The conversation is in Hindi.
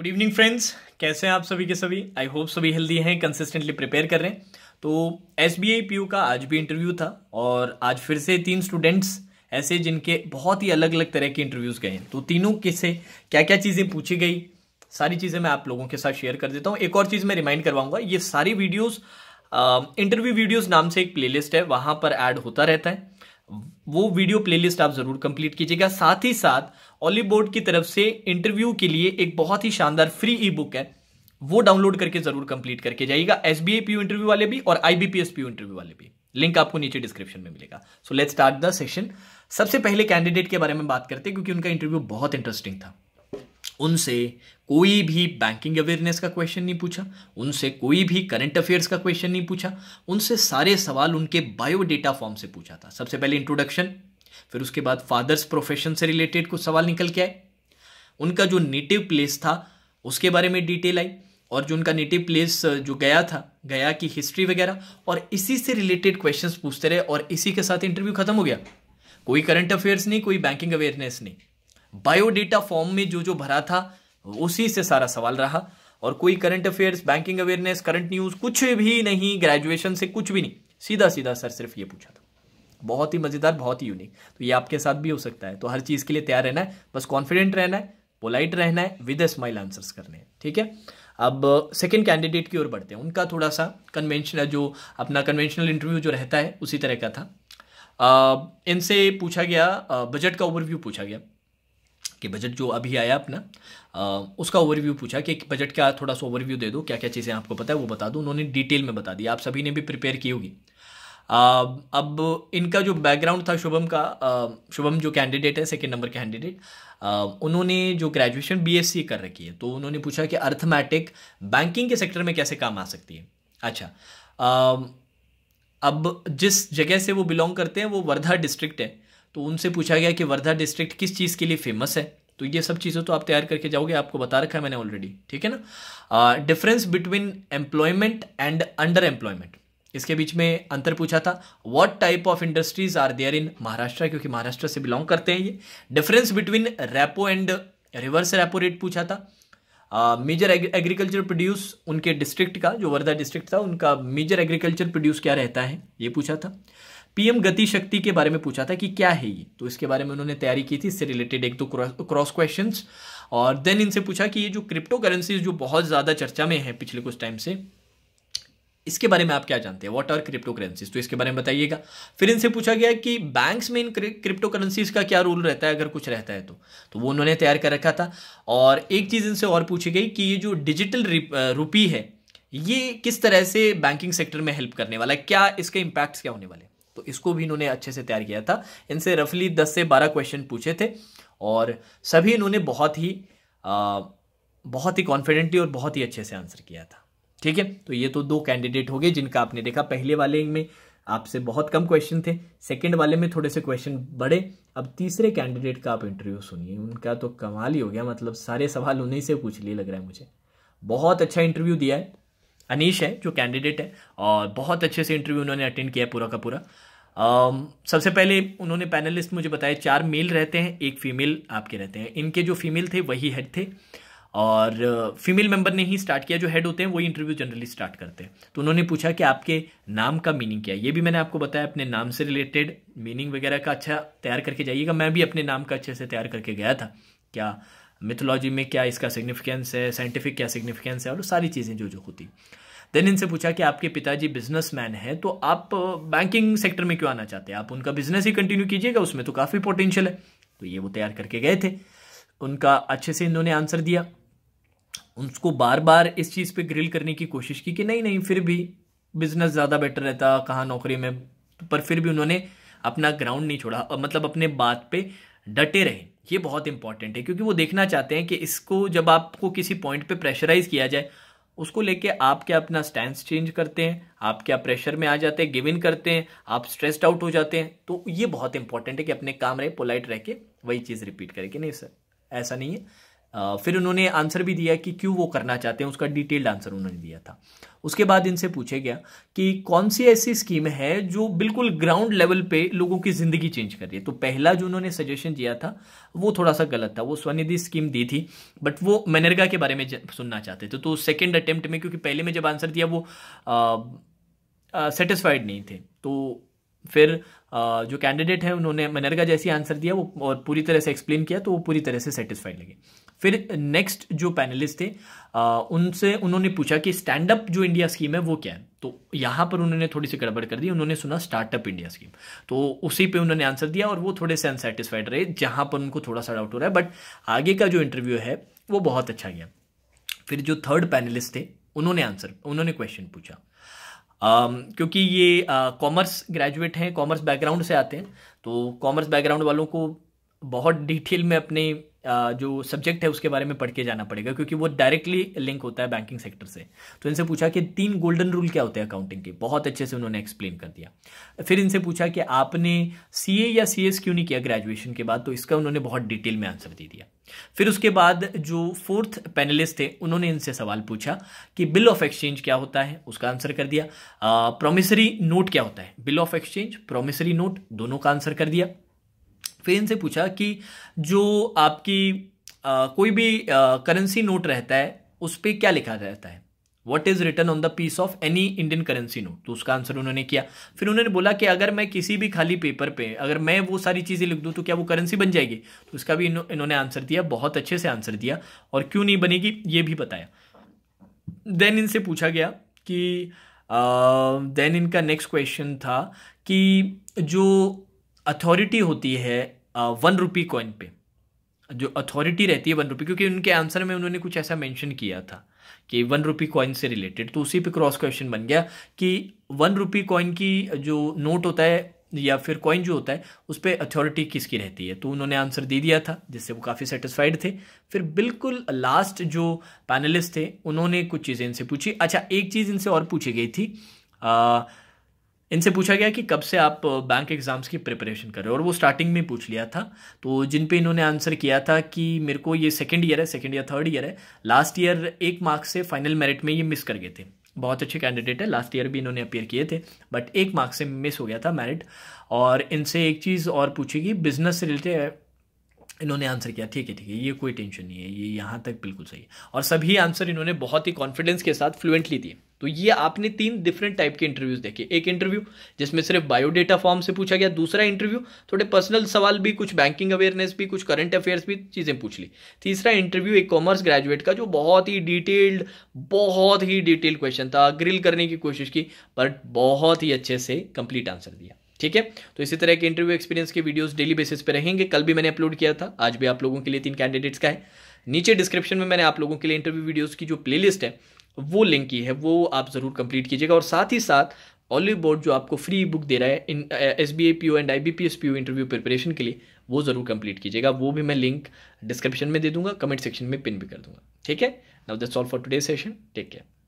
गुड इवनिंग फ्रेंड्स कैसे हैं आप सभी के सभी आई होप सभी हेल्दी हैं कंसिस्टेंटली प्रिपेयर कर रहे हैं तो S B I P O का आज भी इंटरव्यू था और आज फिर से तीन स्टूडेंट्स ऐसे जिनके बहुत ही अलग अलग तरह के इंटरव्यूज़ गए हैं तो तीनों के से क्या क्या चीज़ें पूछी गई सारी चीज़ें मैं आप लोगों के साथ शेयर कर देता हूँ एक और चीज़ मैं रिमाइंड करवाऊंगा ये सारी वीडियोज़ इंटरव्यू वीडियोज़ नाम से एक प्लेलिस्ट है वहाँ पर ऐड होता रहता है वो वीडियो प्लेलिस्ट आप ज़रूर कंप्लीट कीजिएगा साथ ही साथ ऑलिव बोर्ड की तरफ से इंटरव्यू के लिए एक बहुत ही शानदार फ्री ई बुक है वो डाउनलोड करके ज़रूर कंप्लीट करके जाइएगा एस बी इंटरव्यू वाले भी और आई बी इंटरव्यू वाले भी लिंक आपको नीचे डिस्क्रिप्शन में मिलेगा so let start the session सबसे पहले कैंडिडेट के बारे में बात करते हैं क्योंकि उनका इंटरव्यू बहुत इंटरेस्टिंग था उनसे कोई भी बैंकिंग अवेयरनेस का क्वेश्चन नहीं पूछा उनसे कोई भी करंट अफेयर्स का क्वेश्चन नहीं पूछा उनसे सारे सवाल उनके बायोडेटा फॉर्म से पूछा था सबसे पहले इंट्रोडक्शन फिर उसके बाद फादर्स प्रोफेशन से रिलेटेड कुछ सवाल निकल के आए उनका जो नेटिव प्लेस था उसके बारे में डिटेल आई और जो उनका नेटिव प्लेस जो गया था गया की हिस्ट्री वगैरह और इसी से रिलेटेड क्वेश्चंस पूछते रहे और इसी के साथ इंटरव्यू खत्म हो गया कोई करंट अफेयर्स नहीं कोई बैंकिंग अवेयरनेस नहीं बायोडेटा फॉर्म में जो जो भरा था उसी से सारा सवाल रहा और कोई current affairs banking awareness current news कुछ भी नहीं ग्रेजुएशन से कुछ भी नहीं सीधा सीधा सर सिर्फ ये पूछा था बहुत ही मजेदार बहुत ही यूनिक तो ये आपके साथ भी हो सकता है तो हर चीज के लिए तैयार रहना है बस कॉन्फिडेंट रहना है पोलाइट रहना है विद स्माइल आंसर्स करने हैं ठीक है अब सेकंड कैंडिडेट की ओर बढ़ते हैं उनका थोड़ा सा कन्वेंशनल जो अपना कन्वेंशनल इंटरव्यू जो रहता है उसी तरह का था इनसे पूछा गया बजट का ओवरव्यू पूछा गया कि बजट जो अभी आया अपना उसका ओवरव्यू पूछा कि बजट का थोड़ा सा ओवरव्यू दे दो क्या क्या चीज़ें आपको पता है वो बता दो उन्होंने डिटेल में बता दिया आप सभी ने भी प्रिपेयर की होगी अब इनका जो बैकग्राउंड था शुभम का शुभम जो कैंडिडेट है सेकेंड नंबर कैंडिडेट उन्होंने जो ग्रेजुएशन बीएससी कर रखी है तो उन्होंने पूछा कि अर्थमेटिक बैंकिंग के सेक्टर में कैसे काम आ सकती है अच्छा अब जिस जगह से वो बिलोंग करते हैं वो वर्धा डिस्ट्रिक्ट है तो उनसे पूछा गया कि वर्धा डिस्ट्रिक्ट किस चीज़ के लिए फेमस है तो ये सब चीज़ें तो आप तैयार करके जाओगे आपको बता रखा है मैंने ऑलरेडी ठीक है ना difference between employment and under employment इसके बीच में अंतर पूछा था what type of industries are there in Maharashtra क्योंकि महाराष्ट्र से बिलोंग करते हैं ये difference between repo and reverse repo rate पूछा था मेजर एग्रीकल्चर प्रोड्यूस उनके डिस्ट्रिक्ट का जो वर्धा डिस्ट्रिक्ट था उनका मेजर एग्रीकल्चर प्रोड्यूस क्या रहता है ये पूछा था पीएम गति शक्ति के बारे में पूछा था कि क्या है ये तो इसके बारे में उन्होंने तैयारी की थी इससे रिलेटेड एक दो क्रॉस क्वेश्चन और देन इनसे पूछा कि ये जो क्रिप्टो करेंसीज जो बहुत ज़्यादा चर्चा में है पिछले कुछ टाइम से इसके बारे में आप क्या जानते हैं वॉट आर क्रिप्टो करेंसीज तो इसके बारे में बताइएगा फिर इनसे पूछा गया कि बैंक्स में इन क्रिप्टो करेंसीज का क्या रूल रहता है अगर कुछ रहता है तो तो वो उन्होंने तैयार कर रखा था और एक चीज़ इनसे और पूछी गई कि ये जो डिजिटल रुपी है ये किस तरह से बैंकिंग सेक्टर में हेल्प करने वाला है क्या इसके इंपैक्ट क्या होने वाले तो इसको भी इन्होंने अच्छे से तैयार किया था इनसे रफली दस से बारह क्वेश्चन पूछे थे और सभी इन्होंने बहुत ही आ, बहुत ही कॉन्फिडेंटली और बहुत ही अच्छे से आंसर किया था ठीक है तो ये तो दो कैंडिडेट हो गए जिनका आपने देखा पहले वाले में आपसे बहुत कम क्वेश्चन थे सेकंड वाले में थोड़े से क्वेश्चन बढ़े अब तीसरे कैंडिडेट का आप इंटरव्यू सुनिए उनका तो कमाल ही हो गया मतलब सारे सवाल उन्हीं से पूछ लिए लग रहा है मुझे बहुत अच्छा इंटरव्यू दिया है अनीश है जो कैंडिडेट है और बहुत अच्छे से इंटरव्यू उन्होंने अटेंड किया पूरा का पूरा Um, सबसे पहले उन्होंने पैनलिस्ट मुझे बताया चार मेल रहते हैं एक फीमेल आपके रहते हैं इनके जो फीमेल थे वही हेड थे और फीमेल uh, मेंबर ने ही स्टार्ट किया जो हेड होते हैं वही इंटरव्यू जनरली स्टार्ट करते हैं तो उन्होंने पूछा कि आपके नाम का मीनिंग क्या है ये भी मैंने आपको बताया अपने नाम से रिलेटेड मीनिंग वगैरह का अच्छा तैयार करके जाइएगा मैं भी अपने नाम का अच्छे से तैयार करके गया था क्या मिथोलॉजी में क्या इसका सिग्निफिकेंस है साइंटिफिक क्या सिग्निफिकेंस है और सारी चीज़ें जो जो होती देन इनसे पूछा कि आपके पिताजी बिजनेसमैन हैं तो आप बैंकिंग सेक्टर में क्यों आना चाहते हैं आप उनका बिजनेस ही कंटिन्यू कीजिएगा उसमें तो काफ़ी पोटेंशियल है तो ये वो तैयार करके गए थे उनका अच्छे से इन्होंने आंसर दिया उनको बार बार इस चीज़ पर ग्रिल करने की कोशिश की कि नहीं नहीं फिर भी बिजनेस ज़्यादा बेटर रहता कहाँ नौकरी में पर फिर भी उन्होंने अपना ग्राउंड नहीं छोड़ा मतलब अपने बात पे डटे रहें ये बहुत इंपॉर्टेंट है क्योंकि वो देखना चाहते हैं कि इसको जब आपको किसी पॉइंट पे प्रेशराइज किया जाए उसको लेके आप क्या अपना स्टैंड चेंज करते हैं आप क्या प्रेशर में आ जाते हैं गिव इन करते हैं आप स्ट्रेस्ड आउट हो जाते हैं तो ये बहुत इंपॉर्टेंट है कि अपने काम रहे पोलाइट रह के वही चीज़ रिपीट करें कि नहीं सर ऐसा नहीं है फिर उन्होंने आंसर भी दिया कि क्यों वो करना चाहते हैं उसका डिटेल्ड आंसर उन्होंने दिया था उसके बाद इनसे पूछे गया कि कौन सी ऐसी स्कीम है जो बिल्कुल ग्राउंड लेवल पे लोगों की ज़िंदगी चेंज कर रही है तो पहला जो उन्होंने सजेशन दिया था वो थोड़ा सा गलत था वो स्वनिधि स्कीम दी थी बट वो मनरेगा के बारे में सुनना चाहते थे तो सेकेंड अटेम्प्ट में क्योंकि पहले में जब आंसर दिया वो सेटिस्फाइड नहीं थे तो फिर जो कैंडिडेट हैं उन्होंने मनरेगा जैसी आंसर दिया वो और पूरी तरह से एक्सप्लेन किया तो वो पूरी तरह से सेटिस्फाइड लगे फिर नेक्स्ट जो पैनलिस्ट थे उनसे उन्होंने पूछा कि स्टैंड अप जो इंडिया स्कीम है वो क्या है तो यहाँ पर उन्होंने थोड़ी सी गड़बड़ कर दी उन्होंने सुना स्टार्टअप इंडिया स्कीम तो उसी पे उन्होंने आंसर दिया और वो थोड़े से अनसेटिस्फाइड रहे जहाँ पर उनको थोड़ा सा डाउट हो रहा है बट आगे का जो इंटरव्यू है वो बहुत अच्छा गया फिर जो थर्ड पैनलिस्ट थे उन्होंने आंसर उन्होंने क्वेश्चन पूछा Um, क्योंकि ये कॉमर्स ग्रेजुएट हैं कॉमर्स बैकग्राउंड से आते हैं तो कॉमर्स बैकग्राउंड वालों को बहुत डिटेल में अपने जो सब्जेक्ट है उसके बारे में पढ़ के जाना पड़ेगा क्योंकि वो डायरेक्टली लिंक होता है बैंकिंग सेक्टर से तो इनसे पूछा कि तीन गोल्डन रूल क्या होते हैं अकाउंटिंग के बहुत अच्छे से उन्होंने एक्सप्लेन कर दिया फिर इनसे पूछा कि आपने सी या सी क्यों नहीं किया ग्रेजुएशन के बाद तो इसका उन्होंने बहुत डिटेल में आंसर दे दिया फिर उसके बाद जो फोर्थ पैनलिस्ट थे उन्होंने इनसे सवाल पूछा कि बिल ऑफ एक्सचेंज क्या होता है उसका आंसर कर दिया प्रोमिसरी नोट क्या होता है bill of exchange promissory note दोनों का आंसर कर दिया फिर इनसे पूछा कि जो आपकी आ, कोई भी करेंसी नोट रहता है उस पर क्या लिखा रहता है what is written on the piece of any Indian currency note तो उसका आंसर उन्होंने किया फिर उन्होंने बोला कि अगर मैं किसी भी खाली पेपर पे अगर मैं वो सारी चीज़ें लिख दूँ तो क्या वो करेंसी बन जाएगी तो उसका भी इन्होंने आंसर दिया बहुत अच्छे से आंसर दिया और क्यों नहीं बनेगी ये भी बताया देन इनसे पूछा गया कि देन uh, इनका नेक्स्ट क्वेश्चन था कि जो अथॉरिटी होती है वन रुपी कॉइन पे जो अथॉरिटी रहती है वन रुपी क्योंकि उनके आंसर में उन्होंने कुछ ऐसा मेंशन किया था कि वन रुपी कॉइन से रिलेटेड तो उसी पे क्रॉस क्वेश्चन बन गया कि वन रुपी कॉइन की जो नोट होता है या फिर कॉइन जो होता है उस पर अथॉरिटी किसकी रहती है तो उन्होंने आंसर दे दिया था जिससे वो काफ़ी सेटिस्फाइड थे फिर बिल्कुल लास्ट जो पैनलिस्ट थे उन्होंने कुछ चीज़ें इनसे पूछी अच्छा एक चीज़ इनसे और पूछी गई थी आ, इनसे पूछा गया कि कब से आप बैंक एग्ज़ाम्स की प्रिपरेशन कर रहे हो और वो स्टार्टिंग में पूछ लिया था तो जिन पे इन्होंने आंसर किया था कि मेरे को ये सेकेंड ईयर है सेकेंड या थर्ड ईयर है लास्ट ईयर एक मार्क्स से फाइनल मेरिट में ये मिस कर गए थे बहुत अच्छे कैंडिडेट है लास्ट ईयर भी इन्होंने अपेयर किए थे बट एक मार्क्स से मिस हो गया था मेरिट और इनसे एक चीज़ और पूछी कि बिज़नेस से रिलेटेड इन्होंने आंसर किया ठीक है ठीक है ये कोई टेंशन नहीं है ये यहाँ तक बिल्कुल सही है और सभी आंसर इन्होंने बहुत ही कॉन्फिडेंस के साथ फ्लुएंटली दिए तो ये आपने तीन डिफरेंट टाइप के इंटरव्यूज देखे एक इंटरव्यू जिसमें सिर्फ बायोडेटा फॉर्म से पूछा गया दूसरा इंटरव्यू थोड़े पर्सनल सवाल भी कुछ बैंकिंग अवेयरनेस भी कुछ करंट अफेयर्स भी चीज़ें पूछ ली तीसरा इंटरव्यू एक कॉमर्स ग्रेजुएट का जो बहुत ही डिटेल्ड बहुत ही डिटेल क्वेश्चन था ग्रिल करने की कोशिश की बट बहुत ही अच्छे से कंप्लीट आंसर दिया ठीक है तो इसी तरह के इंटरव्यू एक्सपीरियंस के वीडियोज डेली बेसिस पे रहेंगे कल भी मैंने अपलोड किया था आज भी आप लोगों के लिए तीन कैंडिडेट्स का है नीचे डिस्क्रिप्शन में मैंने आप लोगों के लिए इंटरव्यू वीडियोज की जो प्लेलिस्ट है वो लिंक की है वो आप ज़रूर कंप्लीट कीजिएगा और साथ ही साथ ऑलिव बोर्ड जो आपको फ्री बुक दे रहा है in S B A P O and I B P S P O interview preparation के लिए वो ज़रूर कंप्लीट कीजिएगा वो भी मैं लिंक डिस्क्रिप्शन में दे दूंगा कमेंट सेक्शन में पिन भी कर दूंगा ठीक है now that's all for today session take care